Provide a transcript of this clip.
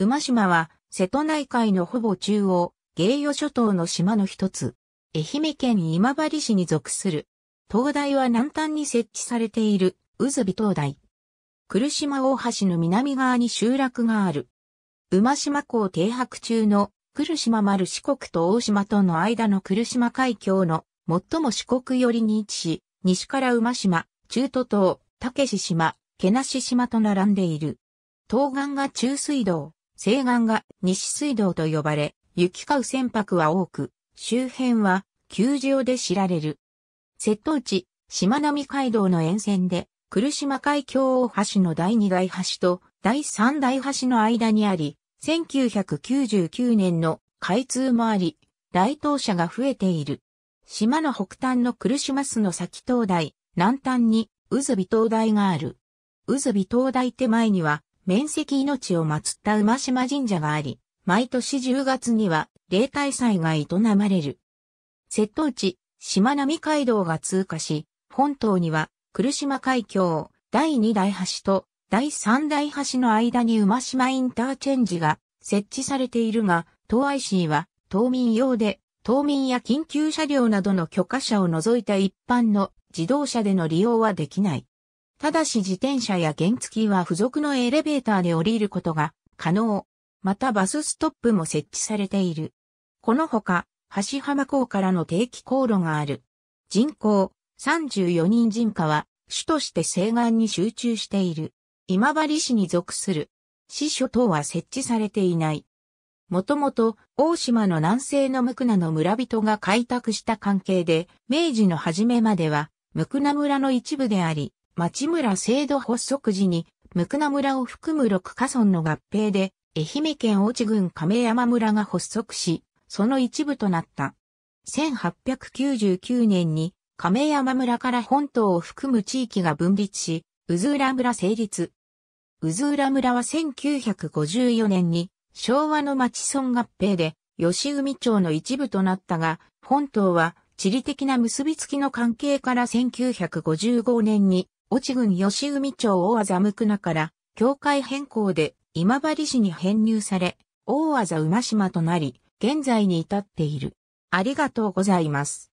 馬島は、瀬戸内海のほぼ中央、芸予諸島の島の一つ。愛媛県今治市に属する。灯台は南端に設置されている、渦尾灯台。来島大橋の南側に集落がある。馬島港停泊中の来島丸四国と大島との間の来島海峡の最も四国寄りに位置し、西から馬島、中途島、竹志島、毛し島と並んでいる。東岸が中水道、西岸が西水道と呼ばれ、行き交う船舶は多く、周辺は球場で知られる。瀬戸内、島並海道の沿線で、来島海峡大橋の第二大橋と第三大橋の間にあり、1999年の開通もあり、来島者が増えている。島の北端の来島市の先灯台、南端に渦尾灯台がある。渦尾灯台手前には、面積命を祀った馬島神社があり、毎年10月には霊体祭が営まれる。瀬戸内、島並海道が通過し、本島には、来島海峡、第2大橋と第3大橋の間に馬島インターチェンジが設置されているが、東 IC は、島民用で、島民や緊急車両などの許可者を除いた一般の自動車での利用はできない。ただし自転車や原付は付属のエレベーターで降りることが可能。またバスストップも設置されている。このほか、橋浜港からの定期航路がある。人口34人人家は、主として西岸に集中している。今治市に属する。市所等は設置されていない。もともと大島の南西の無垢名の村人が開拓した関係で、明治の初めまでは無垢名村の一部であり、町村制度発足時に、向名村を含む6カ村の合併で、愛媛県大地郡亀山村が発足し、その一部となった。1899年に亀山村から本島を含む地域が分立し、うずうら村成立。うずうら村は1954年に昭和の町村合併で吉海町の一部となったが、本島は地理的な結びつきの関係から1955年に越智郡吉海町大字向く名から、境界変更で今治市に編入され、大字馬島となり、現在に至っている。ありがとうございます。